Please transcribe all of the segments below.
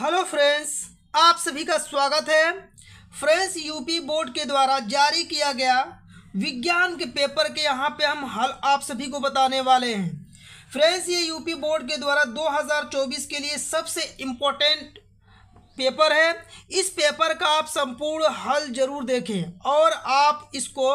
hello friends आप सभी का स्वागत है फ्रेंड्स यूपी बोर्ड के द्वारा जारी किया गया विज्ञान के पेपर के यहाँ पे हम हल आप सभी को बताने वाले हैं फ्रेंड्स ये यूपी बोर्ड के द्वारा 2024 के लिए सबसे इम्पोर्टेंट पेपर है इस पेपर का आप संपूर्ण हल जरूर देखें और आप इसको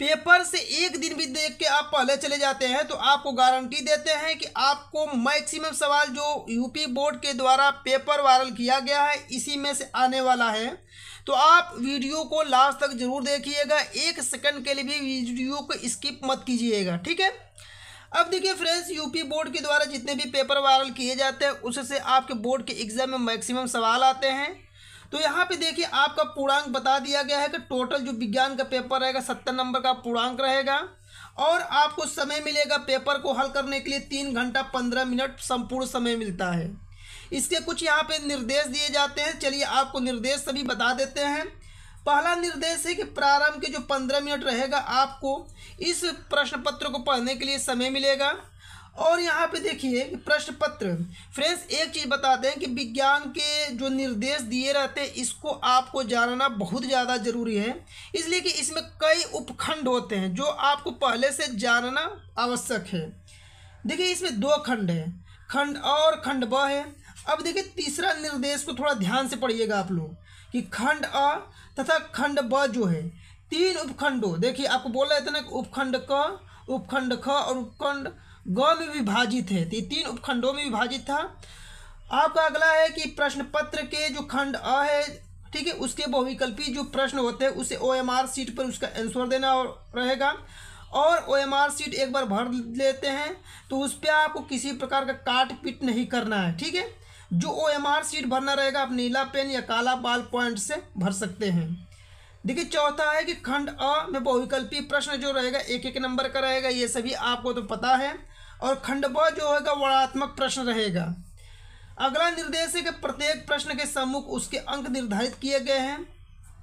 पेपर से एक दिन भी देख के आप पहले चले जाते हैं तो आपको गारंटी देते हैं कि आपको मैक्सिमम सवाल जो यूपी बोर्ड के द्वारा पेपर वायरल किया गया है इसी में से आने वाला है तो आप वीडियो को लास्ट तक जरूर देखिएगा एक सेकंड के लिए भी वीडियो को स्किप मत कीजिएगा ठीक है अब देखिए फ्रेंड्स यूपी बोर्ड के द्वारा जितने भी पेपर वायरल किए जाते हैं उससे आपके बोर्ड के एग्ज़ाम में मैक्सिमम सवाल आते हैं तो यहाँ पे देखिए आपका पूर्णांक बता दिया गया है कि टोटल जो विज्ञान का पेपर रहेगा सत्तर नंबर का पूर्णांक रहेगा और आपको समय मिलेगा पेपर को हल करने के लिए तीन घंटा पंद्रह मिनट संपूर्ण समय मिलता है इसके कुछ यहाँ पे निर्देश दिए जाते हैं चलिए आपको निर्देश सभी बता देते हैं पहला निर्देश है कि प्रारंभ के जो पंद्रह मिनट रहेगा आपको इस प्रश्न पत्र को पढ़ने के लिए समय मिलेगा और यहाँ पे देखिए कि प्रश्न पत्र फ्रेंड्स एक चीज़ बताते हैं कि विज्ञान के जो निर्देश दिए रहते हैं इसको आपको जानना बहुत ज़्यादा ज़रूरी है इसलिए कि इसमें कई उपखंड होते हैं जो आपको पहले से जानना आवश्यक है देखिए इसमें दो खंड है खंड और खंड ब है अब देखिए तीसरा निर्देश को थोड़ा ध्यान से पढ़िएगा आप लोग कि खंड अ तथा खंड ब जो है तीन उपखंडों देखिए आपको बोला जाता ना उपखंड क उपखंड ख और उपखंड गौ में विभाजित है तो तीन उपखंडों में विभाजित था आपका अगला है कि प्रश्न पत्र के जो खंड अ है ठीक है उसके बहुविकल्पी जो प्रश्न होते हैं उसे ओ एम आर सीट पर उसका आंसर देना रहेगा और ओ एम आर सीट एक बार भर लेते हैं तो उस पर आपको किसी प्रकार का काट पिट नहीं करना है ठीक है जो ओ एम आर सीट भरना रहेगा आप नीला पेन या काला बाल पॉइंट से भर सकते हैं देखिए चौथा है कि खंड अ में बहुविकल्पी प्रश्न जो रहेगा एक एक नंबर का रहेगा ये सभी आपको तो पता है और खंड ब जो होगा वर्णात्मक प्रश्न रहेगा अगला निर्देश है कि प्रत्येक प्रश्न के सम्मुख उसके अंक निर्धारित किए गए हैं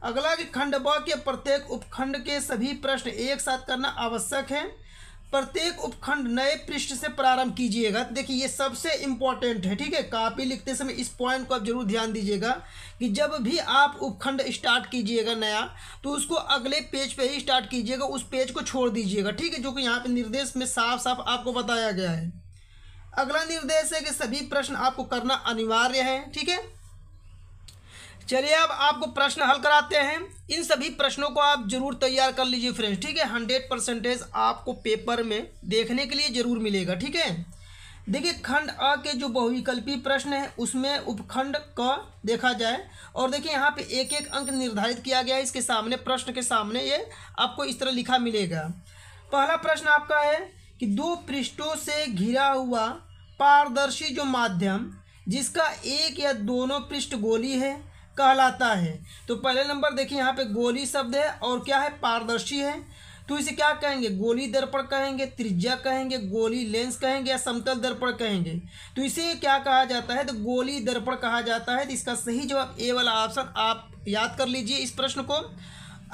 अगला कि खंड ब के प्रत्येक उपखंड के सभी प्रश्न एक साथ करना आवश्यक है प्रत्येक उपखंड नए पृष्ठ से प्रारंभ कीजिएगा देखिए ये सबसे इम्पॉर्टेंट है ठीक है कापी लिखते समय इस पॉइंट को आप जरूर ध्यान दीजिएगा कि जब भी आप उपखंड स्टार्ट कीजिएगा नया तो उसको अगले पेज पे ही स्टार्ट कीजिएगा उस पेज को छोड़ दीजिएगा ठीक है जो कि यहाँ पे निर्देश में साफ साफ आपको बताया गया है अगला निर्देश है कि सभी प्रश्न आपको करना अनिवार्य है ठीक है चलिए अब आपको प्रश्न हल कराते हैं इन सभी प्रश्नों को आप जरूर तैयार कर लीजिए फ्रेंड्स ठीक है हंड्रेड परसेंटेज आपको पेपर में देखने के लिए जरूर मिलेगा ठीक है देखिए खंड अ के जो बहुविकल्पी प्रश्न है उसमें उपखंड क देखा जाए और देखिए यहाँ पे एक एक अंक निर्धारित किया गया है इसके सामने प्रश्न के सामने ये आपको इस तरह लिखा मिलेगा पहला प्रश्न आपका है कि दो पृष्ठों से घिरा हुआ पारदर्शी जो माध्यम जिसका एक या दोनों पृष्ठ गोली है कहलाता है तो पहले नंबर देखिए यहाँ पे गोली शब्द है और क्या है पारदर्शी है तो इसे क्या कहेंगे गोली दर्पण कहेंगे त्रिज्या कहेंगे गोली लेंस कहेंगे या समतल दर्पण कहेंगे तो इसे क्या कहा जाता है तो गोली दर्पण कहा जाता है तो इसका सही जवाब ए वाला ऑप्शन आप याद कर लीजिए इस प्रश्न को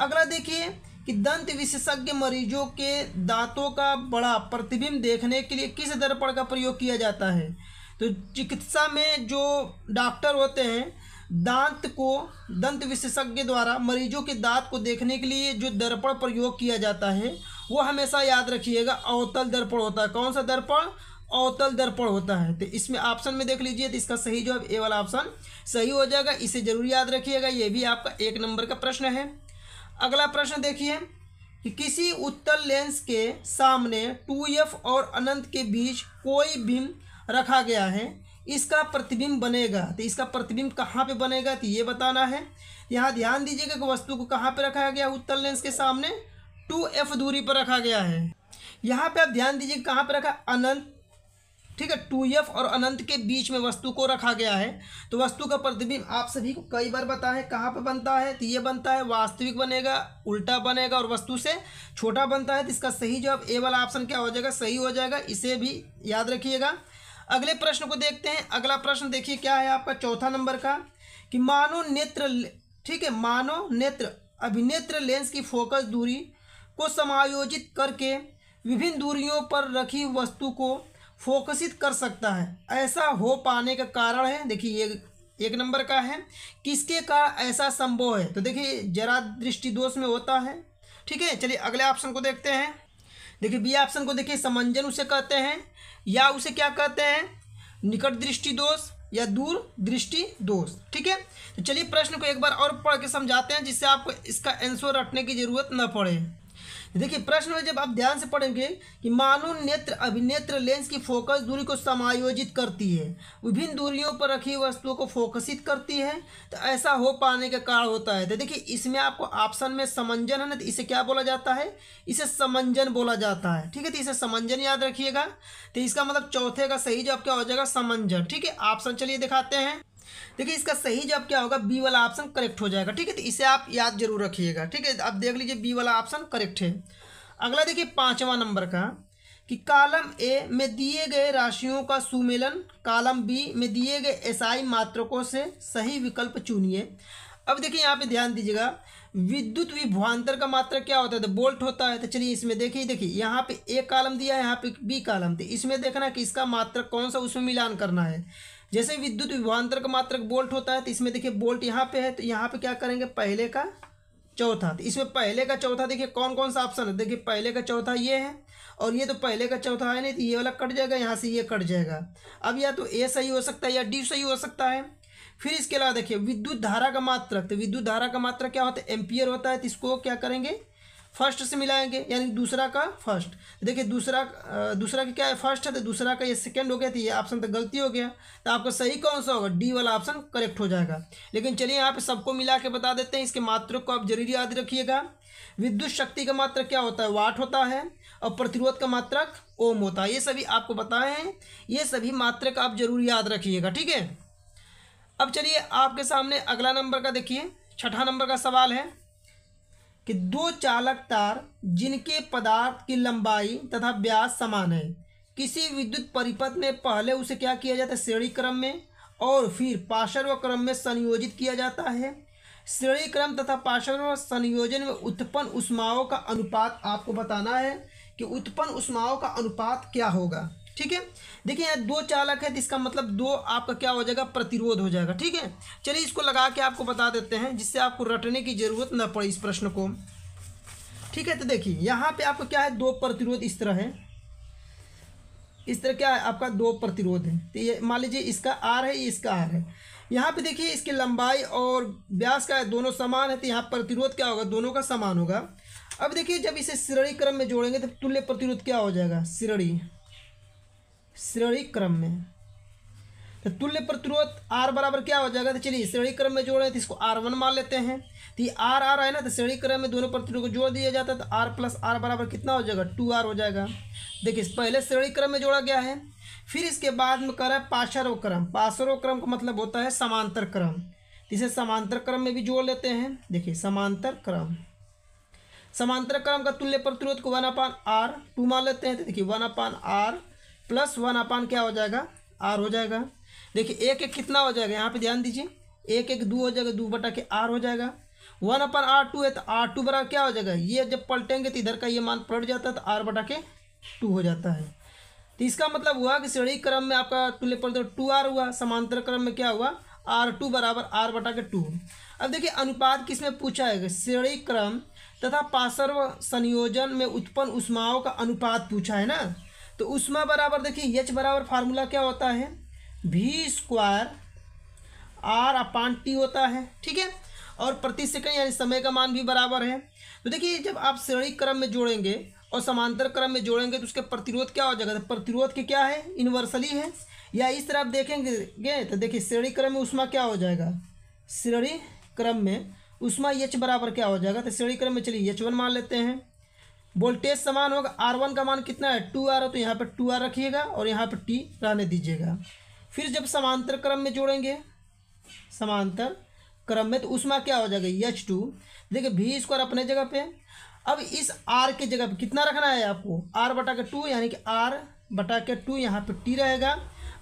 अगला देखिए कि दंत विशेषज्ञ मरीजों के दांतों का बड़ा प्रतिबिंब देखने के लिए किस दर्पण का प्रयोग किया जाता है तो चिकित्सा में जो डॉक्टर होते हैं दांत को दंत विशेषज्ञ द्वारा मरीजों के दांत को देखने के लिए जो दर्पण प्रयोग किया जाता है वो हमेशा याद रखिएगा अवतल दर्पण होता है कौन सा दर्पण अवतल दर्पण होता है तो इसमें ऑप्शन में देख लीजिए तो इसका सही जवाब ए वाला ऑप्शन सही हो जाएगा इसे जरूर याद रखिएगा ये भी आपका एक नंबर का प्रश्न है अगला प्रश्न देखिए कि किसी उत्तल लेंस के सामने टू एफ और अनंत के बीच कोई भीम रखा गया है इसका प्रतिबिंब बनेगा तो इसका प्रतिबिंब कहाँ पे बनेगा तो ये बताना है यहाँ ध्यान दीजिएगा कि वस्तु को कहाँ पे रखा गया उत्तल लेंस के सामने टू एफ दूरी पर रखा गया है यहाँ पे आप ध्यान दीजिए कहाँ पे रखा अनंत ठीक है टू एफ और अनंत के बीच में वस्तु को रखा गया है तो वस्तु का प्रतिबिंब आप सभी को कई बार बता है कहाँ पर बनता है तो ये बनता है वास्तविक बनेगा उल्टा बनेगा और वस्तु से छोटा बनता है तो इसका सही जवाब ए वाला ऑप्शन क्या हो जाएगा सही हो जाएगा इसे भी याद रखिएगा अगले प्रश्न को देखते हैं अगला प्रश्न देखिए क्या है आपका चौथा नंबर का कि मानव नेत्र ठीक है मानव नेत्र अभिनेत्र लेंस की फोकस दूरी को समायोजित करके विभिन्न दूरियों पर रखी वस्तु को फोकसित कर सकता है ऐसा हो पाने का कारण है देखिए ये एक नंबर का है किसके का ऐसा संभव है तो देखिए जरा दृष्टि दोष में होता है ठीक है चलिए अगले ऑप्शन को देखते हैं देखिए बी ऑप्शन को देखिए समंजन उसे कहते हैं या उसे क्या कहते हैं निकट दृष्टि दोष या दूर दृष्टि दोष ठीक है तो चलिए प्रश्न को एक बार और पढ़ के समझाते हैं जिससे आपको इसका आंसर रटने की जरूरत न पड़े देखिए प्रश्न में जब आप ध्यान से पढ़ेंगे कि मानो नेत्र अभिनेत्र लेंस की फोकस दूरी को समायोजित करती है विभिन्न दूरियों पर रखी वस्तुओं को फोकसित करती है तो ऐसा हो पाने का कारण होता है तो देखिए इसमें आपको ऑप्शन में समंजन है ना तो इसे क्या बोला जाता है इसे समंजन बोला जाता है ठीक है तो इसे समंजन याद रखिएगा तो इसका मतलब चौथे का सही जो क्या हो जाएगा समंजन ठीक है ऑप्शन चलिए दिखाते हैं देखिए इसका सही जवाब क्या होगा बी वाला ऑप्शन करेक्ट हो जाएगा ठीक है तो इसे आप याद जरूर रखिएगा ठीक है अब देख लीजिए बी वाला ऑप्शन करेक्ट है अगला देखिए पाँचवा नंबर का कि कालम ए में दिए गए राशियों का सुमेलन कालम बी में दिए गए एसआई मात्रकों से सही विकल्प चुनिए अब देखिए यहाँ पे ध्यान दीजिएगा विद्युत विभ्वांतर का मात्रा क्या होता है तो बोल्ट होता है तो चलिए इसमें देखिए देखिए यहाँ पे ए कालम दिया है यहाँ पे बी कालम दिया इसमें देखना कि इसका मात्रक कौन सा उसमें मिलान करना है जैसे विद्युत विभवांतर का मात्रक बोल्ट होता है तो इसमें देखिए बोल्ट यहाँ पे है तो यहाँ पे क्या करेंगे पहले का चौथा तो इसमें पहले का चौथा देखिए कौन कौन सा ऑप्शन है देखिए पहले का चौथा ये है और ये तो पहले का चौथा है नहीं तो ये वाला कट जाएगा यहाँ से ये कट जाएगा अब या तो ए सही हो सकता है या डी सही हो सकता है फिर इसके अलावा देखिए विद्युत धारा का मात्रक तो विद्युत धारा का मात्रक क्या होता है एम्पियर होता है तो इसको क्या करेंगे फर्स्ट से मिलाएंगे यानी दूसरा का फर्स्ट देखिए दूसरा दूसरा का क्या है फर्स्ट है तो दूसरा का ये सेकंड हो गया तो ये ऑप्शन तो गलती हो गया तो आपका सही कौन सा होगा डी वाला ऑप्शन करेक्ट हो जाएगा लेकिन चलिए यहाँ पे सबको मिला के बता देते हैं इसके मात्रों को आप जरूर याद रखिएगा विद्युत शक्ति का मात्र क्या होता है वाट होता है और प्रतिरोध का मात्रक ओम होता है ये सभी आपको बताए हैं ये सभी का आप जरूर याद रखिएगा ठीक है अब चलिए आपके सामने अगला नंबर का देखिए छठा नंबर का सवाल है कि दो चालक तार जिनके पदार्थ की लंबाई तथा व्यास समान है किसी विद्युत परिपथ में पहले उसे क्या किया जाता है श्रेणी क्रम में और फिर पार्श्व क्रम में संयोजित किया जाता है श्रेणी क्रम तथा पार्श्व संयोजन में उत्पन्न उष्माओं का अनुपात आपको बताना है कि उत्पन्न उष्माओं का अनुपात क्या होगा ठीक है देखिए यहाँ दो चालक है तो इसका मतलब दो आपका क्या हो जाएगा प्रतिरोध हो जाएगा ठीक है चलिए इसको लगा के आपको बता देते हैं जिससे आपको रटने की ज़रूरत न पड़े इस प्रश्न को ठीक है तो देखिए यहाँ पे आपका क्या है दो प्रतिरोध इस तरह है इस तरह क्या है आपका दो प्रतिरोध है तो ये मान लीजिए इसका आर है इसका आर है यहाँ पे देखिए इसकी लंबाई और व्यास का है दोनों समान है तो यहाँ प्रतिरोध क्या होगा दोनों का समान होगा अब देखिए जब इसे श्रेणी क्रम में जोड़ेंगे तो तुल्य प्रतिरोध क्या हो जाएगा श्रेणी श्रेणी क्रम में तो तुल्य प्रतिरोध आर बराबर क्या हो जाएगा तो चलिए श्रेणी क्रम में जोड़ रहे हैं तो इसको आर वन मान लेते हैं तो ये आर आर है ना तो श्रेणी क्रम में दोनों प्रतिरोध को जोड़ दिया जाता है तो आर प्लस आर बराबर कितना हो जाएगा टू आर हो जाएगा देखिए पहले श्रेणी क्रम में जोड़ा गया है फिर इसके बाद में कर है पाशरो क्रम पाशरो क्रम का मतलब होता है समांतर क्रम तो इसे समांतर क्रम में भी जोड़ लेते हैं देखिए समांतर क्रम समांतर क्रम का तुल्य प्रतिरोध को वन अपान आर टू मान लेते हैं तो देखिए one upon R plus one upon क्या हो जाएगा आर हो जाएगा देखिए एक एक कितना हो जाएगा यहाँ पे ध्यान दीजिए एक एक दो हो जाएगा दो बटा के आर हो जाएगा वन अपन आर टू है तो आर टू बराबर क्या हो जाएगा ये जब पलटेंगे तो इधर का ये मान पलट जाता है तो आर बटा के टू हो जाता है तो इसका मतलब हुआ कि श्रेणी क्रम में आपका तुल्य पलट तो टू आर हुआ समांतर क्रम में क्या हुआ आर टू बराबर आर बटा के टू अब देखिए अनुपात किसमें पूछा है श्रेणी क्रम तथा पासर्व संयोजन में उत्पन्न उष्माओं का अनुपात पूछा है ना तो उष्मा बराबर देखिए एच बराबर फार्मूला क्या होता है भी स्क्वायर आर अपान टी होता है ठीक है और प्रति सेकंड यानी समय का मान भी बराबर है तो देखिए जब आप श्रेणी क्रम में जोड़ेंगे और समांतर क्रम में जोड़ेंगे तो उसके प्रतिरोध क्या हो जाएगा तो प्रतिरोध के क्या है इन्वर्सली है या इस तरह आप देखेंगे तो देखिए श्रेणी क्रम में उष्मा क्या हो जाएगा श्रेणी क्रम में उष्मा यच बराबर क्या हो जाएगा तो श्रेणी क्रम में चलिए एच वन मान लेते हैं वोल्टेज समान होगा आर वन का मान कितना है टू आर है तो यहाँ पर टू आर रखिएगा और यहाँ पर टी रहने दीजिएगा फिर जब समांतर क्रम में जोड़ेंगे समांतर क्रम में तो उसमें क्या हो जाएगा एच टू देखिए भी स्क्वायर अपने जगह पे अब इस आर के जगह पे कितना रखना है आपको आर बटा के टू यानी कि आर बटा के टू यहाँ पर टी रहेगा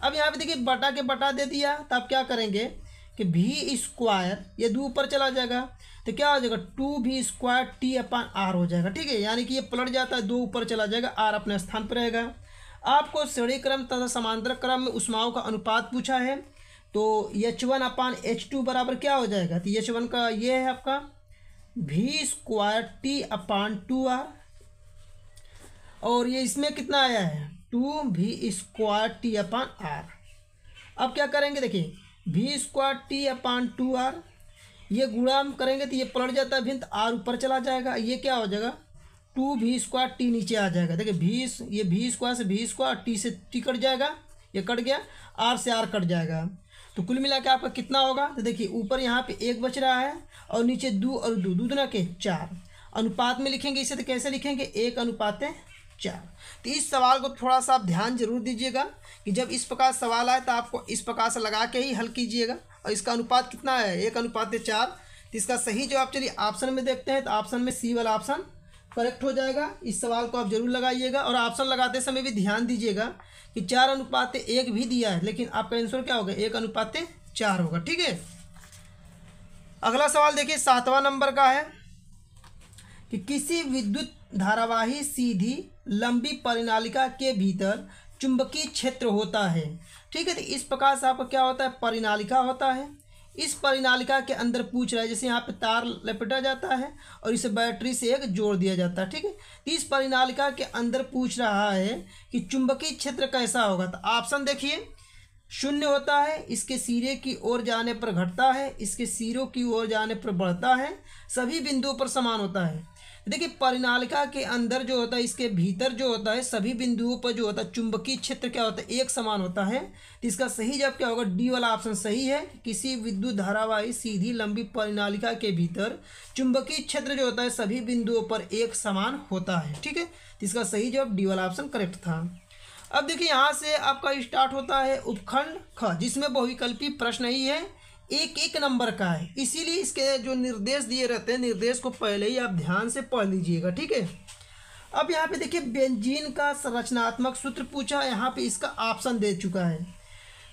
अब यहाँ पर देखिए बटा के बटा दे दिया तो आप क्या करेंगे कि भी स्क्वायर ये दो ऊपर चला जाएगा तो क्या हो जाएगा टू भी स्क्वायर टी अपान आर हो जाएगा ठीक है यानी कि ये पलट जाता है दो ऊपर चला जाएगा आर अपने स्थान पर रहेगा आपको श्रेणी क्रम तथा समांतर क्रम में उष्माओं का अनुपात पूछा है तो H one upon H two बराबर क्या हो जाएगा तो एच वन का ये है आपका भी square T upon two R और ये इसमें कितना आया है टू भी स्क्वायर टी अपान आर अब क्या करेंगे देखिए V square T upon two R ये गुणा हम करेंगे तो ये पलट जाता है भिन्न आर ऊपर चला जाएगा ये क्या हो जाएगा टू भी स्क्वायर टी नीचे आ जाएगा देखिए भी ये भी स्क्वायर से भी स्क्वायर टी से टी कट जाएगा ये कट गया आर से आर कट जाएगा तो कुल मिला के आपका कितना होगा तो देखिए ऊपर यहाँ पे एक बच रहा है और नीचे दो और दो दूधना के चार अनुपात में लिखेंगे इसे तो कैसे लिखेंगे एक अनुपात चार तो इस सवाल को थोड़ा सा आप ध्यान जरूर दीजिएगा कि जब इस प्रकार सवाल आए तो आपको इस प्रकार से लगा के ही हल कीजिएगा और इसका अनुपात कितना है एक अनुपात है चार तो इसका सही जवाब चलिए ऑप्शन में देखते हैं तो ऑप्शन में सी वाला ऑप्शन करेक्ट हो जाएगा इस सवाल को आप जरूर लगाइएगा और ऑप्शन लगाते समय भी ध्यान दीजिएगा कि चार अनुपात एक भी दिया है लेकिन आपका आंसर क्या होगा एक अनुपात चार होगा ठीक है अगला सवाल देखिए सातवां नंबर का है कि किसी विद्युत धारावाही सीधी लंबी परिनालिका के भीतर चुंबकीय क्षेत्र होता है ठीक है तो इस प्रकार से आपका क्या होता है परिनालिका होता है इस परिनालिका के अंदर पूछ रहा है जैसे यहाँ पे तार लपेटा जाता है और इसे बैटरी से एक जोड़ दिया जाता है ठीक है तो इस परिनालिका के अंदर पूछ रहा है कि चुंबकीय क्षेत्र कैसा होगा तो ऑप्शन देखिए शून्य होता है इसके सिरे की ओर जाने पर घटता है इसके सिरों की ओर जाने पर बढ़ता है सभी बिंदुओं पर समान होता है देखिए परिनालिका के अंदर जो होता है इसके भीतर जो होता है सभी बिंदुओं पर जो होता है चुंबकीय क्षेत्र क्या होता है एक समान होता है तो इसका सही जवाब क्या होगा डी वाला ऑप्शन सही है किसी विद्युत धारावाही सीधी लंबी परिनालिका के भीतर चुंबकीय क्षेत्र जो होता है सभी बिंदुओं पर एक समान होता है ठीक है तो इसका सही जवाब डी वाला ऑप्शन करेक्ट था अब देखिए यहाँ से आपका स्टार्ट होता है उपखंड ख जिसमें बहुविकल्पी प्रश्न ही है एक एक नंबर का है इसीलिए इसके जो निर्देश दिए रहते हैं निर्देश को पहले ही आप ध्यान से पढ़ लीजिएगा ठीक है अब यहाँ पे देखिए बेंजीन का संरचनात्मक सूत्र पूछा यहाँ पे इसका ऑप्शन दे चुका है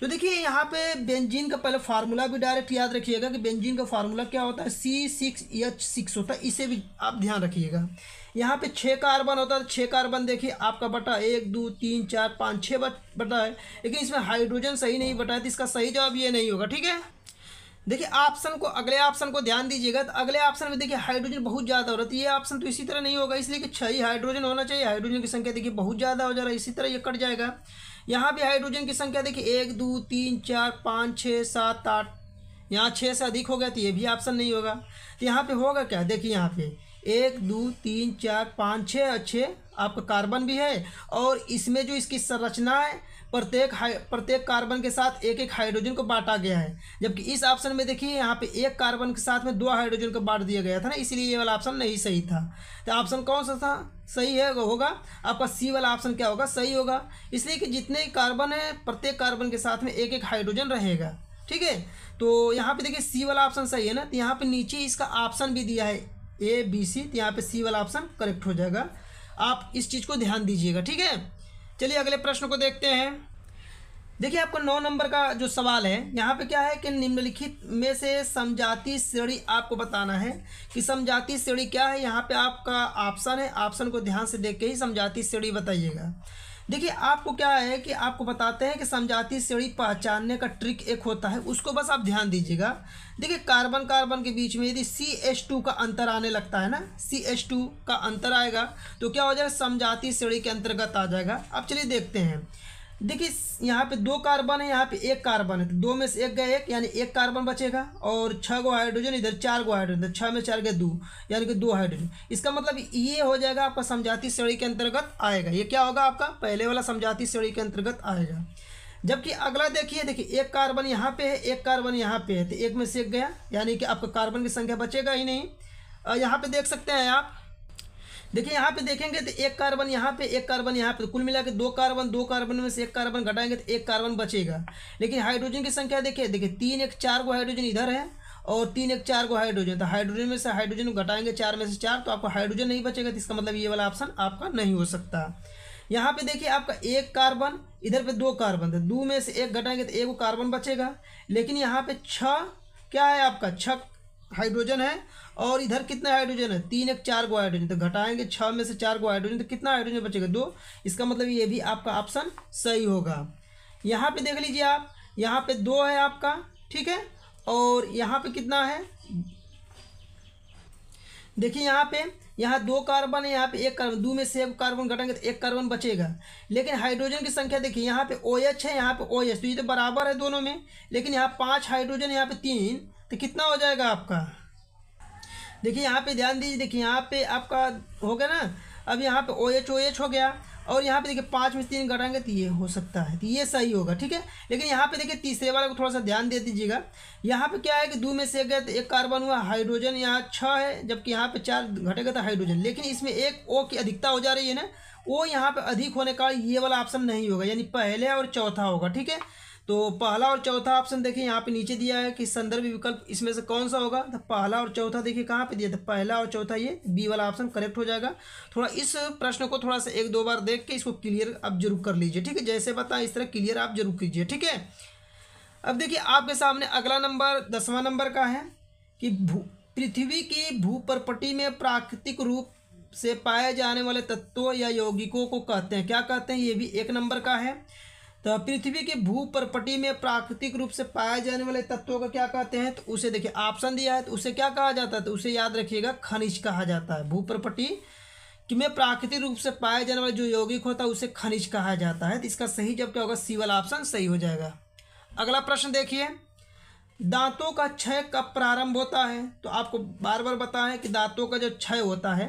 तो देखिए यहाँ पे बेंजीन का पहले फार्मूला भी डायरेक्ट याद रखिएगा कि बेंजीन का फार्मूला क्या होता है सी सिक्स एच सिक्स होता है इसे भी आप ध्यान रखिएगा यहाँ पे छः कार्बन होता है तो छः कार्बन देखिए आपका बटा एक दो तीन चार पाँच छः बट बटा है लेकिन इसमें हाइड्रोजन सही नहीं बटा है तो इसका सही जवाब ये नहीं होगा ठीक है देखिए ऑप्शन को अगले ऑप्शन को ध्यान दीजिएगा तो अगले ऑप्शन में देखिए हाइड्रोजन बहुत ज़्यादा हो रहा है तो ये ऑप्शन तो इसी तरह नहीं होगा इसलिए कि छह हाइड्रोजन होना चाहिए हाइड्रोजन की संख्या देखिए बहुत ज़्यादा हो जा रहा है इसी तरह ये कट जाएगा यहाँ भी हाइड्रोजन की संख्या देखिए एक दो तीन चार पाँच छः सात आठ यहाँ छः से अधिक हो गया तो ये भी ऑप्शन नहीं होगा तो यहाँ पे होगा क्या देखिए यहाँ पे एक दो तीन चार पाँच छः छः आपका कार्बन भी है और इसमें जो इसकी संरचना है प्रत्येक प्रत्येक कार्बन के साथ एक एक हाइड्रोजन को बांटा गया है जबकि इस ऑप्शन में देखिए यहाँ पे एक कार्बन के साथ में दो हाइड्रोजन को बांट दिया गया था ना इसलिए ये वाला ऑप्शन नहीं सही था तो ऑप्शन कौन सा था सही है होगा आपका सी वाला ऑप्शन क्या होगा सही होगा इसलिए कि जितने कार्बन है प्रत्येक कार्बन के साथ में एक एक हाइड्रोजन रहेगा ठीक है तो यहाँ पर देखिए सी वाला ऑप्शन सही है ना तो यहाँ पर नीचे इसका ऑप्शन भी दिया है ए बी सी तो यहाँ पर सी वाला ऑप्शन करेक्ट हो जाएगा आप इस चीज़ को ध्यान दीजिएगा ठीक है चलिए अगले प्रश्न को देखते हैं देखिए आपको नौ नंबर का जो सवाल है यहाँ पे क्या है कि निम्नलिखित में से समझाती श्रेणी आपको बताना है कि समझाती श्रेणी क्या है यहाँ पे आपका ऑप्शन है ऑप्शन को ध्यान से देख के ही समझाती श्रेणी बताइएगा देखिए आपको क्या है कि आपको बताते हैं कि समझाती श्रेणी पहचानने का ट्रिक एक होता है उसको बस आप ध्यान दीजिएगा देखिए कार्बन कार्बन के बीच में यदि सी एच टू का अंतर आने लगता है ना सी एच टू का अंतर आएगा तो क्या हो जाएगा समझाती श्रेणी के अंतर्गत आ जाएगा अब चलिए देखते हैं देखिए यहाँ पे दो कार्बन है यहाँ पे एक कार्बन है तो दो में से एक गए एक यानी एक कार्बन बचेगा और छः गो हाइड्रोजन इधर चार गो हाइड्रोजन तो छः में चार गए दो यानी कि दो हाइड्रोजन इसका मतलब ये हो जाएगा आपका समझाती श्रेणी के अंतर्गत आएगा ये क्या होगा आपका पहले वाला समझाती श्रेणी के अंतर्गत आएगा जबकि अगला देखिए देखिए एक कार्बन यहाँ पे है एक कार्बन यहाँ पे है तो एक में से एक गया यानी कि आपका कार्बन की संख्या बचेगा ही नहीं यहाँ पे देख सकते हैं आप देखिए यहाँ पे देखेंगे तो एक कार्बन यहाँ पे एक कार्बन यहाँ पे तो कुल मिला के दो कार्बन दो कार्बन में से एक कार्बन घटाएंगे तो एक कार्बन बचेगा लेकिन हाइड्रोजन की संख्या देखिए देखिए तीन एक चार को हाइड्रोजन इधर है और तीन एक चार को हाइड्रोजन तो हाइड्रोजन में से हाइड्रोजन घटाएंगे चार में से चार तो आपको हाइड्रोजन नहीं बचेगा तो इसका मतलब ये वाला ऑप्शन आपका नहीं हो सकता यहाँ पे देखिए आपका एक कार्बन इधर पे दो कार्बन तो दो में से एक घटाएंगे तो एक कार्बन बचेगा लेकिन यहाँ पे छ क्या है आपका छ हाइड्रोजन है और इधर कितना हाइड्रोजन है तीन एक चार को हाइड्रोजन तो घटाएंगे छः में से चार को हाइड्रोजन तो कितना हाइड्रोजन बचेगा दो इसका मतलब ये भी आपका ऑप्शन सही होगा यहाँ पे देख लीजिए आप यहाँ पे दो है आपका ठीक है और यहाँ पे कितना है देखिए यहाँ पे यहाँ दो कार्बन है यहाँ पे एक कार्बन दो में से एक कार्बन घटेंगे तो एक कार्बन बचेगा लेकिन हाइड्रोजन की संख्या देखिए यहाँ पे ओ OH है यहाँ पे ओ OH तो ये तो बराबर है दोनों में लेकिन यहाँ पाँच हाइड्रोजन यहाँ पे तीन तो कितना हो जाएगा आपका देखिए यहाँ पे ध्यान दीजिए देखिए यहाँ पे आपका हो गया ना अब यहाँ पे ओ एच ओ एच हो गया और यहाँ पे देखिए पाँच में तीन कटाएंगे तो ये हो सकता है तो ये सही होगा ठीक है लेकिन यहाँ पे देखिए तीसरे वाले को थोड़ा सा ध्यान दे दीजिएगा यहाँ पे क्या है कि दो में से गए तो एक कार्बन हुआ हाइड्रोजन यहाँ छः है जबकि यहाँ पे चार घटेगा तो हाइड्रोजन लेकिन इसमें एक ओ की अधिकता हो जा रही है ना ओ यहाँ पर अधिक होने का ये वाला ऑप्शन नहीं होगा यानी पहले और चौथा होगा ठीक है तो पहला और चौथा ऑप्शन देखिए यहाँ पे नीचे दिया है कि संदर्भ विकल्प इसमें से कौन सा होगा तो पहला और चौथा देखिए कहाँ पे दिया था तो पहला और चौथा ये बी वाला ऑप्शन करेक्ट हो जाएगा थोड़ा इस प्रश्न को थोड़ा सा एक दो बार देख के इसको क्लियर आप जरूर कर लीजिए ठीक है जैसे बताएं इस तरह क्लियर आप जरूर कीजिए ठीक है अब देखिए आपके सामने अगला नंबर दसवां नंबर का है कि भू पृथ्वी की भूपरपटी में प्राकृतिक रूप से पाए जाने वाले तत्वों या यौगिकों को कहते हैं क्या कहते हैं ये भी एक नंबर का है तो पृथ्वी के भू में प्राकृतिक रूप से पाए जाने वाले तत्वों का क्या कहते हैं तो उसे देखिए ऑप्शन दिया है तो उसे क्या कहा जाता है तो उसे याद रखिएगा खनिज कहा जाता है भू कि में प्राकृतिक रूप से पाए जाने वाला जो यौगिक होता है उसे खनिज कहा जाता है तो इसका सही जब क्या होगा सी वाला ऑप्शन सही हो जाएगा अगला प्रश्न देखिए दांतों का क्षय कब प्रारंभ होता है तो आपको बार बार बताएं कि दांतों का जो क्षय होता है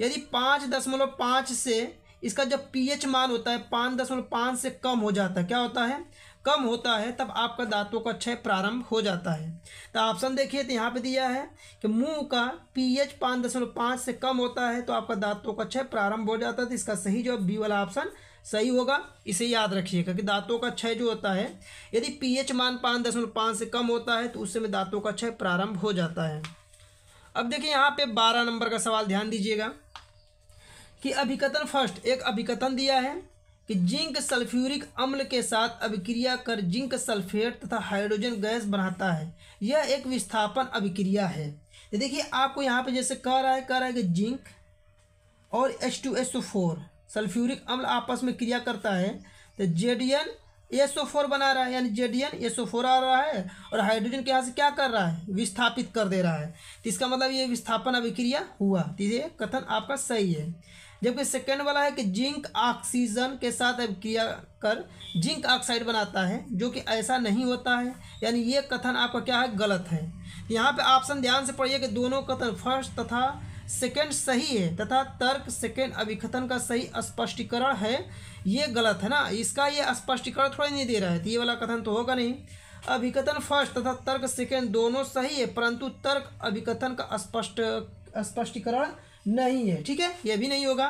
यदि पाँच दशमलव पाँच से इसका जब पीएच मान होता है पाँच दशमलव पाँच से कम हो जाता है क्या होता है कम होता है तब आपका दांतों का क्षय प्रारंभ हो जाता है तो ऑप्शन देखिए तो यहाँ पे दिया है कि मुंह का पीएच पाँच दशमलव पाँच से कम होता है तो आपका दांतों का क्षय प्रारंभ हो जाता है तो इसका सही जो बी वाला ऑप्शन सही होगा इसे याद रखिएगा कि दांतों का क्षय जो होता है यदि पी मान पाँच दशमलव पाँच से कम होता है तो उस समय दाँतों का क्षय प्रारंभ हो जाता है अब देखिए यहाँ पे बारह नंबर का सवाल ध्यान दीजिएगा कि अभिकथन फर्स्ट एक अभिकथन दिया है कि जिंक सल्फ्यूरिक अम्ल के साथ अभिक्रिया कर जिंक सल्फेट तथा हाइड्रोजन गैस बनाता है यह एक विस्थापन अभिक्रिया है देखिए आपको यहाँ पे जैसे कह रहा है कह रहा है कि जिंक और H two S O four sulphuric अम्ल आपस में क्रिया करता है तो जेडियन एस ओ फोर बना रहा है यानी जेडियन एस ओ फोर आ रहा है और हाइड्रोजन के यहाँ से क्या कर रहा है विस्थापित कर दे रहा है तो इसका मतलब ये विस्थापन अभिक्रिया हुआ तो ये कथन आपका सही है जबकि सेकेंड वाला है कि जिंक ऑक्सीजन के साथ अब क्रिया कर जिंक ऑक्साइड बनाता है जो कि ऐसा नहीं होता है यानी ये कथन आपका क्या है गलत है यहाँ पे ऑप्शन ध्यान से पढ़िए कि दोनों कथन फर्स्ट तथा सेकेंड सही है तथा तर्क सेकेंड अभिकथन का सही स्पष्टीकरण है ये गलत है ना इसका ये स्पष्टीकरण थोड़ा नहीं दे रहा है तो ये वाला कथन तो होगा नहीं अभिकथन फर्स्ट तथा तर्क सेकेंड दोनों सही है परंतु तर्क अभिकथन का स्पष्ट स्पष्टीकरण नहीं है ठीक है यह भी नहीं होगा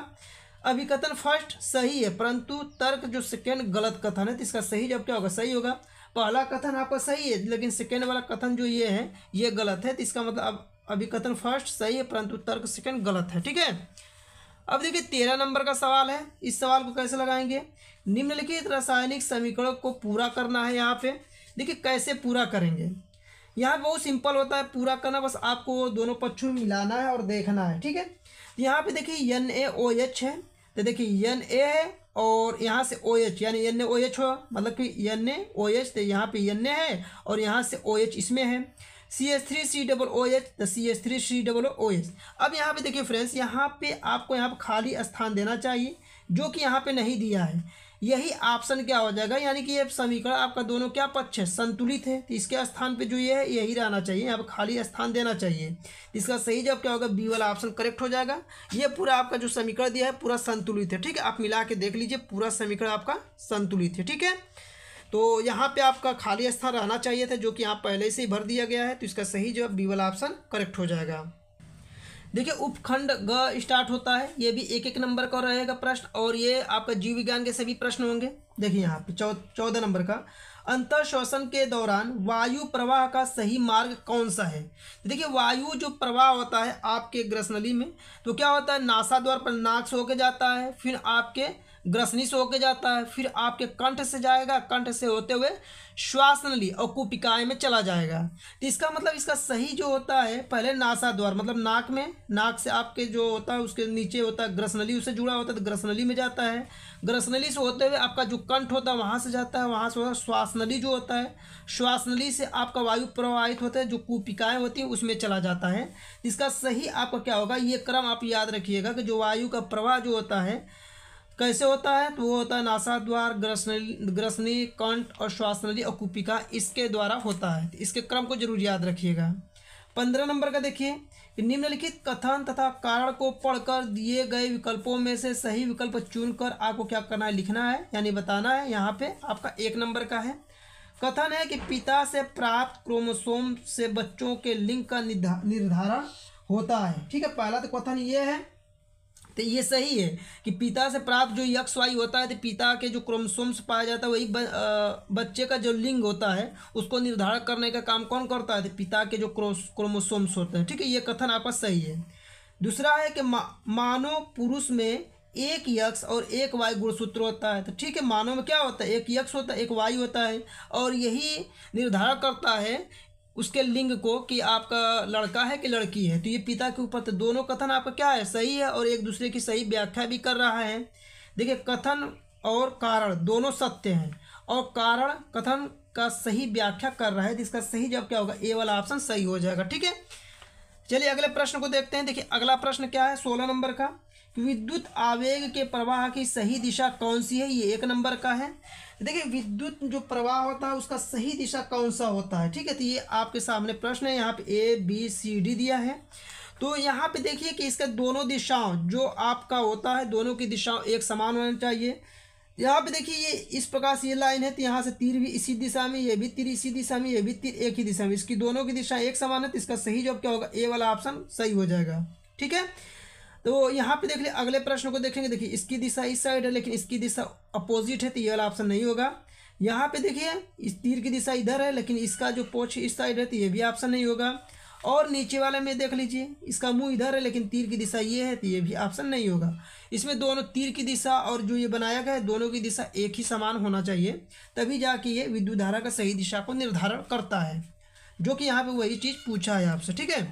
अभिकथन फर्स्ट सही है परंतु तर्क जो सेकेंड गलत कथन है तो इसका सही जब क्या होगा सही होगा पहला कथन आपका सही है लेकिन सेकेंड वाला कथन जो ये है ये गलत है तो इसका मतलब अब अभिकथन फर्स्ट सही है परंतु तर्क सेकेंड गलत है ठीक है अब देखिए तेरह नंबर का सवाल है इस सवाल को कैसे लगाएंगे निम्नलिखित रासायनिक समीकरण को पूरा करना है यहाँ पे देखिए कैसे पूरा करेंगे यहाँ बहुत सिंपल होता है पूरा करना बस आपको दोनों पक्षों में मिलाना है और देखना है ठीक है तो यहाँ पे देखिए एन ए ओ एच है तो देखिए एन ए है और यहाँ से ओ एच यानी एन ए ओ एच हो मतलब कि एन ए ओ एच तो यहाँ पे एन ए है और यहाँ से ओ एच इसमें है C S three C double O H तो C S three C double O H अब यहाँ पे देखिए फ्रेंड्स यहाँ पे आपको यहाँ पर खाली स्थान देना चाहिए जो कि यहाँ पे नहीं दिया है यही ऑप्शन क्या हो जाएगा यानी कि ये समीकरण आपका दोनों क्या पक्ष है संतुलित है तो इसके स्थान पे जो ये है यही रहना चाहिए यहाँ पर खाली स्थान देना चाहिए इसका सही जब क्या होगा बी वाला ऑप्शन करेक्ट हो जाएगा ये पूरा आपका जो समीकरण दिया है पूरा संतुलित है ठीक है आप मिला के देख लीजिए पूरा समीकरण आपका संतुलित है ठीक है तो यहाँ पे आपका खाली स्थान रहना चाहिए था जो कि यहाँ पहले से ही भर दिया गया है तो इसका सही जवाब बी वाला ऑप्शन करेक्ट हो जाएगा देखिए उपखंड ग स्टार्ट होता है ये भी एक एक नंबर का रहेगा प्रश्न और ये आपका जीव विज्ञान के सभी प्रश्न होंगे देखिए यहाँ पे चौ चौदह नंबर का अंतर श्वसन के दौरान वायु प्रवाह का सही मार्ग कौन सा है तो देखिए वायु जो प्रवाह होता है आपके ग्रसनली में तो क्या होता है नासा द्वार पर नाक से होके जाता है फिर आपके ग्रसनी से होकर जाता है फिर आपके कंठ से जाएगा कंठ से होते हुए श्वास नली और कुपिकाएँ में चला जाएगा तो इसका मतलब इसका सही जो होता है पहले नासा द्वार मतलब नाक में नाक से आपके जो होता है उसके नीचे होता है ग्रसनली उससे जुड़ा होता है तो ग्रसनली में जाता है ग्रसनली से होते हुए आपका जो कंठ होता है वहाँ से जाता है वहाँ से होता है श्वास नली जो होता है श्वास नली से आपका वायु प्रवाहित होता है जो कुपिकाएँ होती हैं उसमें चला जाता है इसका सही आपका क्या होगा ये क्रम आप याद रखिएगा कि जो वायु का प्रवाह जो होता है कैसे होता है तो वो होता है नासाद्वार ग्रसनली ग्रसनी कंठ और श्वासनली और कुपिका इसके द्वारा होता है तो इसके क्रम को जरूर याद रखिएगा पंद्रह नंबर का देखिए निम्नलिखित कथन तथा कारण को पढ़कर दिए गए विकल्पों में से सही विकल्प चुनकर आपको क्या करना है लिखना है यानी बताना है यहाँ पे आपका एक नंबर का है कथन है कि पिता से प्राप्त क्रोमोसोम से बच्चों के लिंग का निर्धारण होता है ठीक है पहला तो कथन ये है तो ये सही है कि पिता से प्राप्त जो यक्ष वायु होता है तो पिता के जो क्रोमसोम्स पाया जाता है वही ब, आ, बच्चे का जो लिंग होता है उसको निर्धारक करने का काम कौन करता है तो पिता के जो क्रोमोसोम्स होते हैं ठीक है ये कथन आपका सही है दूसरा है कि मा, मानव पुरुष में एक यक्ष और एक वायु गुणसूत्र होता है तो ठीक है मानव में क्या होता है एक यक्ष होता है एक वायु होता है और यही निर्धारण करता है उसके लिंग को कि आपका लड़का है कि लड़की है तो ये पिता के ऊपर तो दोनों कथन आपका क्या है सही है और एक दूसरे की सही व्याख्या भी कर रहा है देखिए कथन और कारण दोनों सत्य हैं और कारण कथन का सही व्याख्या कर रहा है तो इसका सही जवाब क्या होगा ए वाला ऑप्शन सही हो जाएगा ठीक है चलिए अगले प्रश्न को देखते हैं देखिए अगला प्रश्न क्या है सोलह नंबर का विद्युत आवेग के प्रवाह की सही दिशा कौन सी है ये एक नंबर का है देखिए विद्युत जो प्रवाह होता है उसका सही दिशा कौन सा होता है ठीक है तो ये आपके सामने प्रश्न है यहाँ पे ए बी सी डी दिया है तो यहाँ पे देखिए कि इसका दोनों दिशाओं जो आपका होता है दोनों की दिशाओं एक समान होना चाहिए यहाँ पे देखिए ये इस प्रकार से ये लाइन है तो यहाँ से तीर भी इसी दिशा में ये भी तीर इसी दिशा में ये भी तीर एक ही दिशा में इसकी दोनों की दिशा एक समान है तो इसका सही जवाब क्या होगा ए वाला ऑप्शन सही हो जाएगा ठीक है तो यहाँ पे देख ले अगले प्रश्न को देखेंगे देखिए इसकी दिशा इस साइड है लेकिन इसकी दिशा अपोजिट है तो ये वाला ऑप्शन नहीं होगा यहाँ पे देखिए इस तीर की दिशा इधर है लेकिन इसका जो पोछ इस साइड है तो ये भी ऑप्शन नहीं होगा और नीचे वाले में देख लीजिए इसका मुंह इधर है लेकिन तीर की दिशा ये है तो ये भी ऑप्शन नहीं होगा इसमें दोनों तीर की दिशा और जो ये बनाया गया है दोनों की दिशा एक ही समान होना चाहिए तभी जाके ये विद्युत धारा का सही दिशा को निर्धारण करता है जो कि यहाँ पे वही चीज़ पूछा है आपसे ठीक है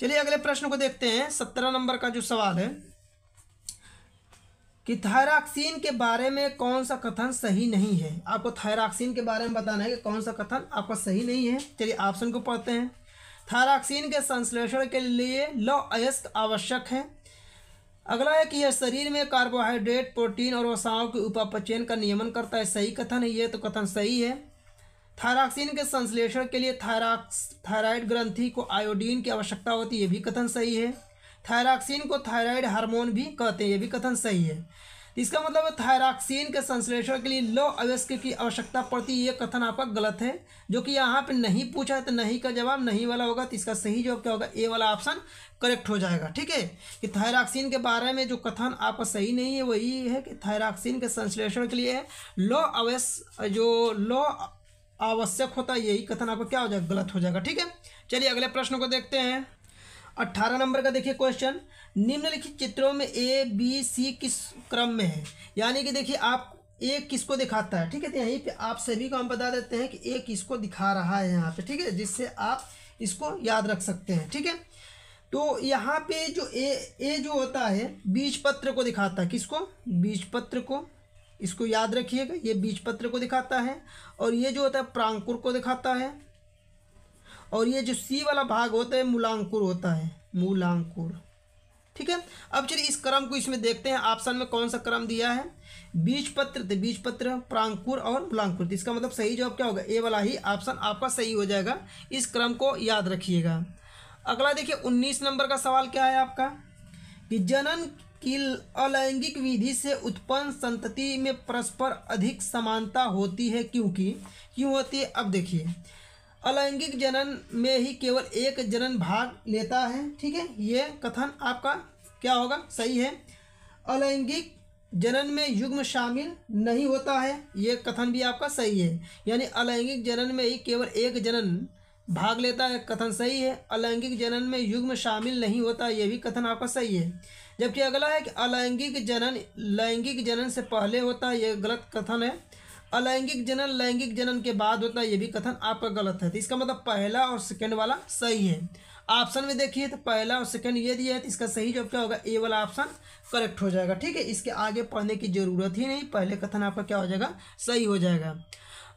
चलिए अगले प्रश्न को देखते हैं सत्रह नंबर का जो सवाल है कि थायराक्सीन के बारे में कौन सा कथन सही नहीं है आपको थायराक्सीन के बारे में बताना है कि कौन सा कथन आपका सही नहीं है चलिए ऑप्शन को पढ़ते हैं थायराक्सीन के संश्लेषण के लिए लौ अयस्क आवश्यक है अगला है कि यह शरीर में कार्बोहाइड्रेट प्रोटीन और वसाओं के उपापचयन का नियमन करता है सही कथन है ये तो कथन सही है थायरॉक्सिन के संश्लेषण के लिए थायरॉक्स थायराइड ग्रंथि को आयोडीन की आवश्यकता होती है ये भी कथन सही है थायरॉक्सिन को थायराइड हार्मोन भी कहते हैं ये भी कथन सही है तो इसका मतलब है थायरॉक्सिन के संश्लेषण के लिए लो अवयस्क की आवश्यकता पड़ती है ये कथन आपका गलत है जो कि यहाँ पर नहीं पूछा है तो नहीं का जवाब नहीं वाला होगा तो इसका सही जवाब क्या होगा ए वाला ऑप्शन करेक्ट हो जाएगा ठीक है कि थायरॉक्सिन के बारे में जो कथन आपका सही नहीं है वही है कि थायरॉक्सिन के संश्लेषण के लिए लो अवयस जो लो आवश्यक होता है यही कथन आपका क्या हो जाएगा गलत हो जाएगा ठीक है चलिए अगले प्रश्न को देखते हैं अट्ठारह नंबर का देखिए क्वेश्चन निम्नलिखित चित्रों में ए बी सी किस क्रम में है यानी कि देखिए आप ए किसको दिखाता है ठीक है तो यहीं पे आप सभी को हम बता देते हैं कि ए किसको दिखा रहा है यहाँ पे ठीक है जिससे आप इसको याद रख सकते हैं ठीक है तो यहाँ पे जो ए ए जो होता है बीज पत्र को दिखाता है किसको बीज पत्र को इसको याद रखिएगा ये बीज पत्र को दिखाता है और ये जो होता है प्रांकुर को दिखाता है और ये जो सी वाला भाग होता है मूलांकुर होता है मूलांकुर ठीक है अब चलिए इस क्रम को इसमें देखते हैं ऑप्शन में कौन सा क्रम दिया है बीज पत्र तो बीज पत्र प्रांकुर और मूलांकुर तो इसका मतलब सही जवाब क्या होगा ए वाला ही ऑप्शन आपका सही हो जाएगा इस क्रम को याद रखिएगा अगला देखिए उन्नीस नंबर का सवाल क्या है आपका कि जनन कि अलैंगिक विधि से उत्पन्न संतति में परस्पर अधिक समानता होती है क्योंकि क्यों होती है अब देखिए अलैंगिक जनन में ही केवल एक जनन भाग लेता है ठीक है ये कथन आपका क्या होगा सही है अलैंगिक जनन में युग्म शामिल नहीं होता है ये कथन भी आपका सही है यानी अलैंगिक जनन में ही केवल एक जनन भाग लेता है कथन सही है अलैंगिक जनन में युग्म शामिल नहीं होता यह भी कथन आपका सही है जबकि अगला है कि अलैंगिक जनन लैंगिक जनन से पहले होता है यह गलत कथन है अलैंगिक जनन लैंगिक जनन के बाद होता है ये भी कथन आपका गलत है तो इसका मतलब पहला और सेकंड वाला सही है ऑप्शन में देखिए तो पहला और सेकंड ये दिया है तो इसका सही जवाब क्या होगा ए वाला ऑप्शन करेक्ट हो जाएगा ठीक है इसके आगे पढ़ने की जरूरत ही नहीं पहले कथन आपका क्या हो जाएगा सही हो जाएगा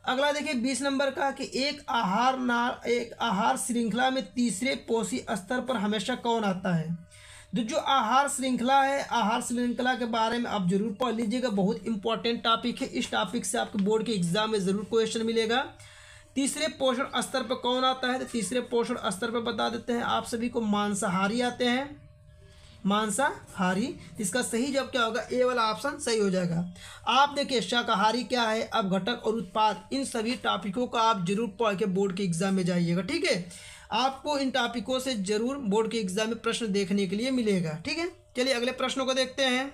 अगला देखिए बीस नंबर का कि एक आहार नार एक आहार श्रृंखला में तीसरे पोषी स्तर पर हमेशा कौन आता है तो जो आहार श्रृंखला है आहार श्रृंखला के बारे में आप जरूर पढ़ लीजिएगा बहुत इंपॉर्टेंट टॉपिक है इस टॉपिक से आपके बोर्ड के एग्जाम में ज़रूर क्वेश्चन मिलेगा तीसरे पोषण स्तर पर कौन आता है तो तीसरे पोषण स्तर पर बता देते हैं आप सभी को मांसाहारी आते हैं मांसाहारी इसका सही जवाब क्या होगा ए वाला ऑप्शन सही हो जाएगा आप देखिए शाकाहारी क्या है अब घटक और उत्पाद इन सभी टॉपिकों का आप जरूर पढ़ के बोर्ड के एग्जाम में जाइएगा ठीक है आपको इन टॉपिकों से जरूर बोर्ड के एग्जाम में प्रश्न देखने के लिए मिलेगा ठीक है चलिए अगले प्रश्नों को देखते हैं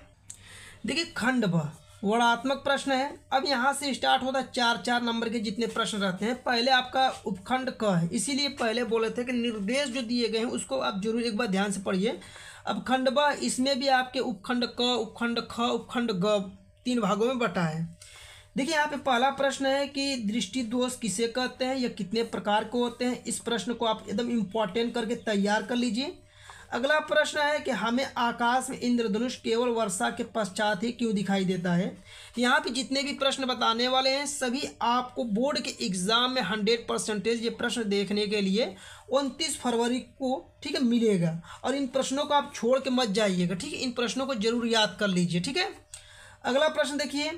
देखिए खंड ब वर्णात्मक प्रश्न है अब यहाँ से स्टार्ट होता है चार चार नंबर के जितने प्रश्न रहते हैं पहले आपका उपखंड क है इसीलिए पहले बोले थे कि निर्देश जो दिए गए हैं उसको आप जरूर एक बार ध्यान से पढ़िए अब खंड ब इसमें भी आपके उपखंड क उपखंड ख उपखंड ग तीन भागों में बटा है देखिए यहाँ पे पहला प्रश्न है कि दृष्टि दोष किसे कहते हैं या कितने प्रकार के होते हैं इस प्रश्न को आप एकदम इम्पॉर्टेंट करके तैयार कर लीजिए अगला प्रश्न है कि हमें आकाश में इंद्रधनुष केवल वर्षा के पश्चात ही क्यों दिखाई देता है यहाँ पे जितने भी प्रश्न बताने वाले हैं सभी आपको बोर्ड के एग्ज़ाम में हंड्रेड परसेंटेज ये प्रश्न देखने के लिए उनतीस फरवरी को ठीक है मिलेगा और इन प्रश्नों को आप छोड़ के मत जाइएगा ठीक है इन प्रश्नों को जरूर याद कर लीजिए ठीक है अगला प्रश्न देखिए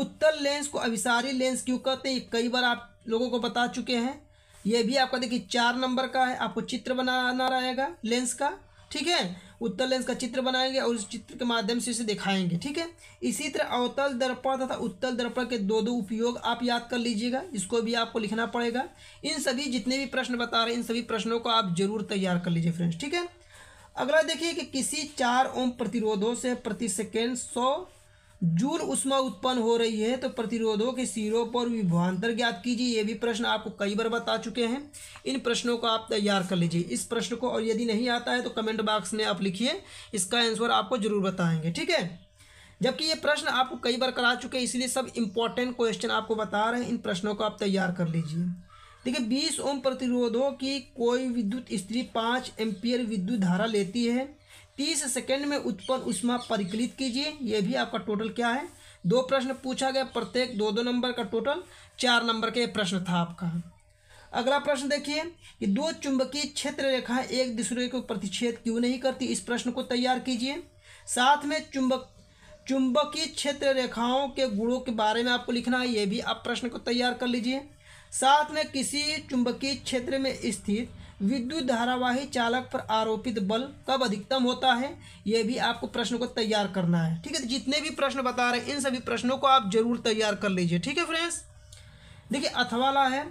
उत्तल लेंस को अभिसारी लेंस क्यों कहते हैं कई बार आप लोगों को बता चुके हैं ये भी आपका देखिए चार नंबर का है आपको चित्र बनाना रहेगा लेंस का ठीक है उत्तर लेंस का चित्र बनाएंगे और उस चित्र के माध्यम से इसे दिखाएंगे ठीक है इसी तरह अवतल दर्पण तथा उत्तल दर्पण के दो दो उपयोग आप याद कर लीजिएगा इसको भी आपको लिखना पड़ेगा इन सभी जितने भी प्रश्न बता रहे हैं इन सभी प्रश्नों को आप जरूर तैयार कर लीजिए फ्रेंड्स ठीक है अगला देखिए कि किसी चार ओम प्रतिरोधों से प्रति सेकेंड सौ जूल उष्मा उत्पन्न हो रही है तो प्रतिरोधों के सिरों पर विभवान्तर ज्ञात कीजिए ये भी प्रश्न आपको कई बार बता चुके हैं इन प्रश्नों को आप तैयार कर लीजिए इस प्रश्न को और यदि नहीं आता है तो कमेंट बॉक्स में आप लिखिए इसका आंसर आपको जरूर बताएंगे ठीक है जबकि ये प्रश्न आपको कई बार करा चुके हैं इसलिए सब इंपॉर्टेंट क्वेश्चन आपको बता रहे हैं इन प्रश्नों को आप तैयार कर लीजिए देखिए बीस ओम प्रतिरोधों की कोई विद्युत स्त्री पाँच एम्पियर विद्युत धारा लेती है तीस सेकेंड में उत्पन्न उष्मा परिकलित कीजिए यह भी आपका टोटल क्या है दो प्रश्न पूछा गया प्रत्येक दो दो नंबर का टोटल चार नंबर का प्रश्न था आपका अगला प्रश्न देखिए कि दो चुंबकीय क्षेत्र रेखाएं एक दूसरे को प्रतिच्छेद क्यों नहीं करती इस प्रश्न को तैयार कीजिए साथ में चुंबक चुंबकीय क्षेत्र रेखाओं के गुणों के बारे में आपको लिखना है ये भी आप प्रश्न को तैयार कर लीजिए साथ में किसी चुंबकीय क्षेत्र में स्थित विद्युत धारावाही चालक पर आरोपित बल कब अधिकतम होता है यह भी आपको प्रश्न को तैयार करना है ठीक है तो जितने भी प्रश्न बता रहे हैं इन सभी प्रश्नों को आप जरूर तैयार कर लीजिए ठीक है फ्रेंड्स देखिए अथवाला है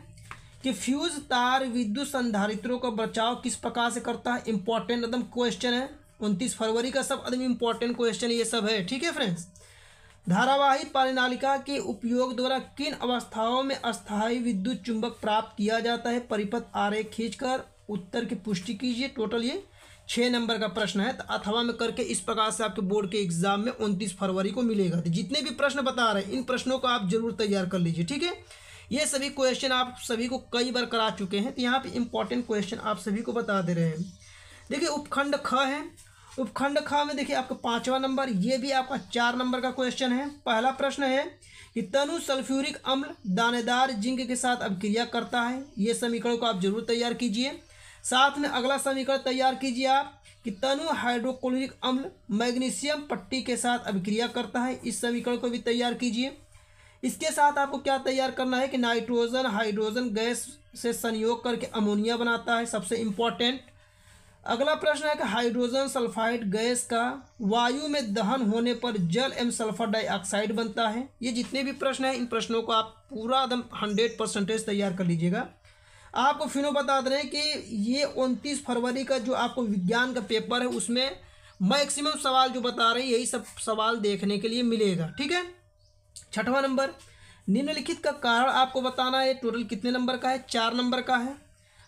कि फ्यूज तार विद्युत संधारित्रों का बचाव किस प्रकार से करता है इंपॉर्टेंट एकदम क्वेश्चन है उनतीस फरवरी का सब एकदम इंपॉर्टेंट क्वेश्चन ये सब है ठीक है फ्रेंड्स धारावाही परिनालिका के उपयोग द्वारा किन अवस्थाओं में अस्थायी विद्युत चुंबक प्राप्त किया जाता है परिपथ आरेख खींचकर उत्तर की पुष्टि कीजिए टोटल ये छः नंबर का प्रश्न है तो अथवा में करके इस प्रकार से आपके बोर्ड के एग्जाम में उनतीस फरवरी को मिलेगा तो जितने भी प्रश्न बता रहे हैं इन प्रश्नों को आप जरूर तैयार कर लीजिए ठीक है ये सभी क्वेश्चन आप सभी को कई बार करा चुके हैं तो यहाँ पे इंपॉर्टेंट क्वेश्चन आप सभी को बता दे रहे हैं देखिए उपखंड ख है उपखंड ख में देखिए आपका पाँचवा नंबर ये भी आपका चार नंबर का क्वेश्चन है पहला प्रश्न है कि तनु सल्फ्यूरिक अम्ल दानेदार जिंक के साथ अब क्रिया करता है ये समीकरण को आप जरूर तैयार कीजिए साथ में अगला समीकरण तैयार कीजिए आप कि तनु हाइड्रोक्लोरिक अम्ल मैग्नीशियम पट्टी के साथ अभिक्रिया करता है इस समीकरण को भी तैयार कीजिए इसके साथ आपको क्या तैयार करना है कि नाइट्रोजन हाइड्रोजन गैस से संयोग करके अमोनिया बनाता है सबसे इम्पॉर्टेंट अगला प्रश्न है कि हाइड्रोजन सल्फाइड गैस का वायु में दहन होने पर जल एवं सल्फर डाइऑक्साइड बनता है ये जितने भी प्रश्न हैं इन प्रश्नों को आप पूरा एकदम हंड्रेड परसेंटेज तैयार कर लीजिएगा आपको फिनो बता दे कि ये उनतीस फरवरी का जो आपको विज्ञान का पेपर है उसमें मैक्सिमम सवाल जो बता रहे हैं यही सब सवाल देखने के लिए मिलेगा ठीक है छठवां नंबर निम्नलिखित का कारण आपको बताना है टोटल कितने नंबर का है चार नंबर का है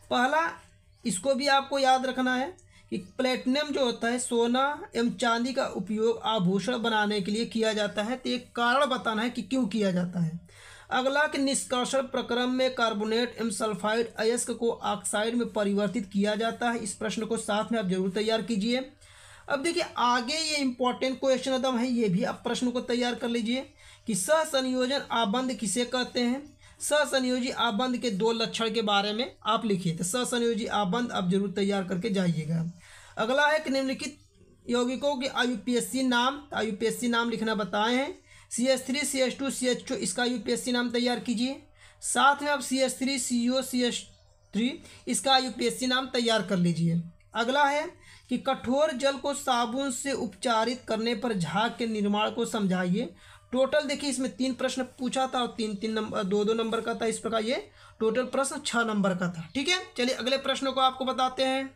पहला इसको भी आपको याद रखना है कि प्लेटिनम जो होता है सोना एवं चांदी का उपयोग आभूषण बनाने के लिए किया जाता है तो एक कारण बताना है कि क्यों किया जाता है अगला के निष्कासन प्रक्रम में कार्बोनेट एवं सल्फाइड अयस्क को ऑक्साइड में परिवर्तित किया जाता है इस प्रश्न को साथ में आप जरूर तैयार कीजिए अब देखिए आगे ये इंपॉर्टेंट क्वेश्चन एकदम है ये भी आप प्रश्न को तैयार कर लीजिए कि संयोजन आबंध किसे कहते हैं सहसंयोजी आबंध के दो लक्षण के बारे में आप लिखिए तो सहसंयोजी आबंध आप जरूर तैयार करके जाइएगा अगला है कि निम्नलिखित यौगिकों के आयुपीएससी नाम आयुपीएससी नाम लिखना बताए हैं C S three C S two C H two इसका यू पी एस सी नाम तैयार कीजिए साथ में आप C S three C O C S three इसका यू पी एस सी नाम तैयार कर लीजिए अगला है कि कठोर जल को साबुन से उपचारित करने पर झाग के निर्माण को समझाइए टोटल देखिए इसमें तीन प्रश्न पूछा था और तीन तीन नंबर दो दो नंबर का था इस प्रकार ये टोटल प्रश्न छः नंबर का था ठीक है चलिए अगले प्रश्न को आपको बताते हैं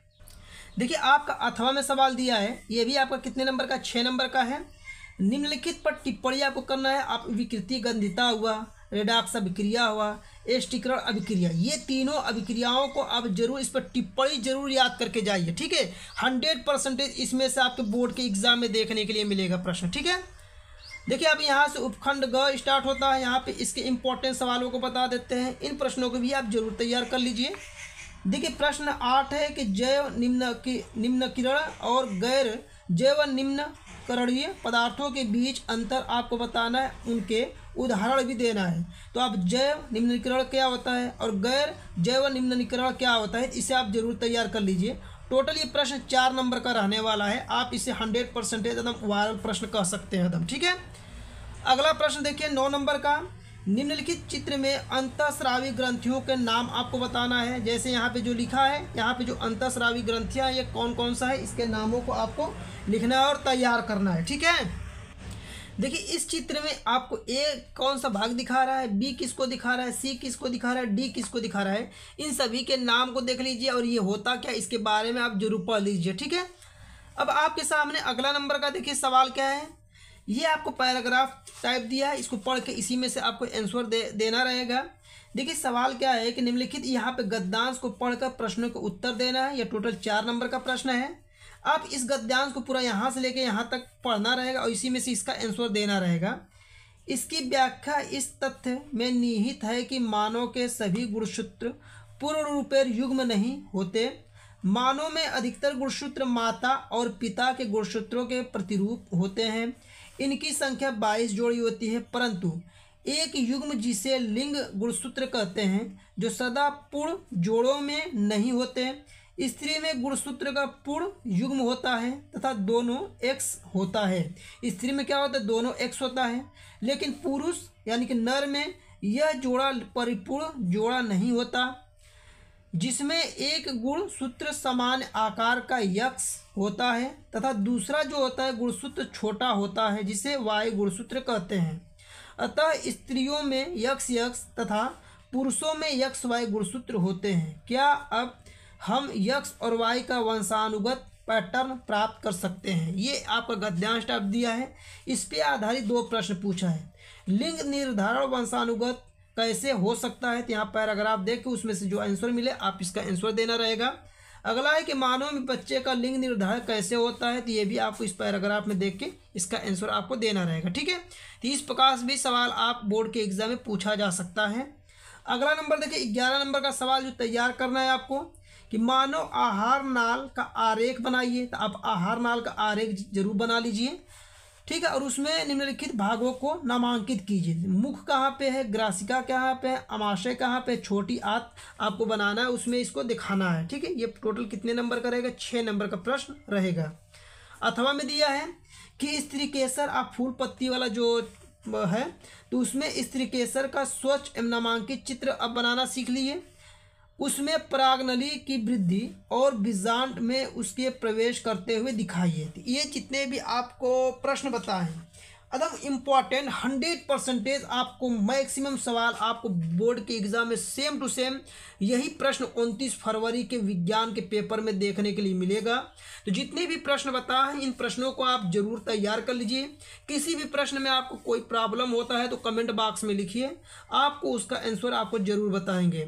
देखिए आपका अथवा में सवाल दिया है ये भी आपका कितने नंबर का छः नंबर का है निम्नलिखित पर टिप्पणी आपको करना है आप विकृति गंधिता हुआ रेडाक्स अभिक्रिया हुआ एस्टिकरण अभिक्रिया ये तीनों अभिक्रियाओं को आप जरूर इस पर टिप्पणी जरूर याद करके जाइए ठीक है हंड्रेड परसेंटेज इसमें से आपके बोर्ड के एग्जाम में देखने के लिए मिलेगा प्रश्न ठीक है देखिए अब यहाँ से उपखंड ग स्टार्ट होता है यहाँ पे इसके इम्पोर्टेंट सवालों को बता देते हैं इन प्रश्नों को भी आप जरूर तैयार कर लीजिए देखिए प्रश्न आठ है कि जैव निम्न की निम्न किरण और गैर जैव निम्न करणीय पदार्थों के बीच अंतर आपको बताना है उनके उदाहरण भी देना है तो आप जैव निम्नकरण क्या होता है और गैर जैव निम्नकरण क्या होता है इसे आप जरूर तैयार कर लीजिए टोटल ये प्रश्न चार नंबर का रहने वाला है आप इसे हंड्रेड परसेंटेज एकदम वायरल प्रश्न कह सकते हैं एकदम ठीक है अगला प्रश्न देखिए नौ नंबर का निम्नलिखित चित्र में अंतस्रावी ग्रंथियों के नाम आपको बताना है जैसे यहाँ पे जो लिखा है यहाँ पे जो अंतस्रावी ग्रंथियाँ ये कौन कौन सा है इसके नामों को आपको लिखना है और तैयार करना है ठीक है देखिए इस चित्र में आपको ए कौन सा भाग दिखा रहा है बी किसको दिखा रहा है सी किसको दिखा रहा है डी किसको दिखा रहा है इन सभी के नाम को देख लीजिए और ये होता क्या इसके बारे में आप जरूर पढ़ लीजिए ठीक है अब आपके सामने अगला नंबर का देखिए सवाल क्या है ये आपको पैराग्राफ टाइप दिया है इसको पढ़ के इसी में से आपको आंसर दे देना रहेगा देखिए सवाल क्या है कि निम्नलिखित यहाँ पे गद्यांश को पढ़कर प्रश्नों को उत्तर देना है यह टोटल चार नंबर का प्रश्न है आप इस गद्यांश को पूरा यहाँ से लेकर यहाँ तक पढ़ना रहेगा और इसी में से इसका आंसर देना रहेगा इसकी व्याख्या इस तथ्य में निहित है कि मानव के सभी गुणसूत्र पूर्ण रूपे युग्म नहीं होते मानव में अधिकतर गुणसूत्र माता और पिता के गुणसूत्रों के प्रतिरूप होते हैं इनकी संख्या बाईस जोड़ी होती है परंतु एक युग्म जिसे लिंग गुणसूत्र कहते हैं जो सदा पूर्ण जोड़ों में नहीं होते स्त्री में गुणसूत्र का पूर्ण युग्म होता है तथा दोनों एक्स होता है स्त्री में क्या होता है दोनों एक्स होता है लेकिन पुरुष यानी कि नर में यह जोड़ा परिपूर्ण जोड़ा नहीं होता जिसमें एक गुण सूत्र समान आकार का यक्ष होता है तथा दूसरा जो होता है गुणसूत्र छोटा होता है जिसे वायु गुणसूत्र कहते हैं अतः स्त्रियों में यक्ष यक्ष तथा पुरुषों में यक्ष वायु गुणसूत्र होते हैं क्या अब हम यक्ष और वायु का वंशानुगत पैटर्न प्राप्त कर सकते हैं ये आपका गद्यांश टाइप दिया है इस पर आधारित दो प्रश्न पूछा है लिंग निर्धारण वंशानुगत कैसे हो सकता है तो यहाँ पैराग्राफ आप के उसमें से जो आंसर मिले आप इसका आंसर देना रहेगा अगला है कि मानव में बच्चे का लिंग निर्धारण कैसे होता है तो ये भी आपको इस पैराग्राफ में देख के इसका आंसर आपको देना रहेगा ठीक है तो इस प्रकार से भी सवाल आप बोर्ड के एग्जाम में पूछा जा सकता है अगला नंबर देखिए ग्यारह नंबर का सवाल जो तैयार करना है आपको कि मानव आहार नाल का आरेख बनाइए तो आप आहार नाल का आरेख जरूर बना लीजिए ठीक है और उसमें निम्नलिखित भागों को नामांकित कीजिए मुख कहाँ पे है ग्रासिका कहाँ पे है अमाशय कहाँ पे छोटी आत आपको बनाना है उसमें इसको दिखाना है ठीक है ये टोटल कितने नंबर का रहेगा छः नंबर का प्रश्न रहेगा अथवा में दिया है कि स्त्री केसर आप फूल पत्ती वाला जो है तो उसमें स्त्री केसर का स्वच्छ एवं नामांकित चित्र अब बनाना सीख लीजिए उसमें परागनली की वृद्धि और बीजांड में उसके प्रवेश करते हुए दिखाई देती ये जितने भी आपको प्रश्न बताए एकदम इम्पॉर्टेंट हंड्रेड परसेंटेज आपको मैक्सिमम सवाल आपको बोर्ड के एग्ज़ाम में सेम टू सेम यही प्रश्न उनतीस फरवरी के विज्ञान के पेपर में देखने के लिए मिलेगा तो जितने भी प्रश्न बताएं इन प्रश्नों को आप जरूर तैयार कर लीजिए किसी भी प्रश्न में आपको कोई प्रॉब्लम होता है तो कमेंट बॉक्स में लिखिए आपको उसका आंसर आपको ज़रूर बताएंगे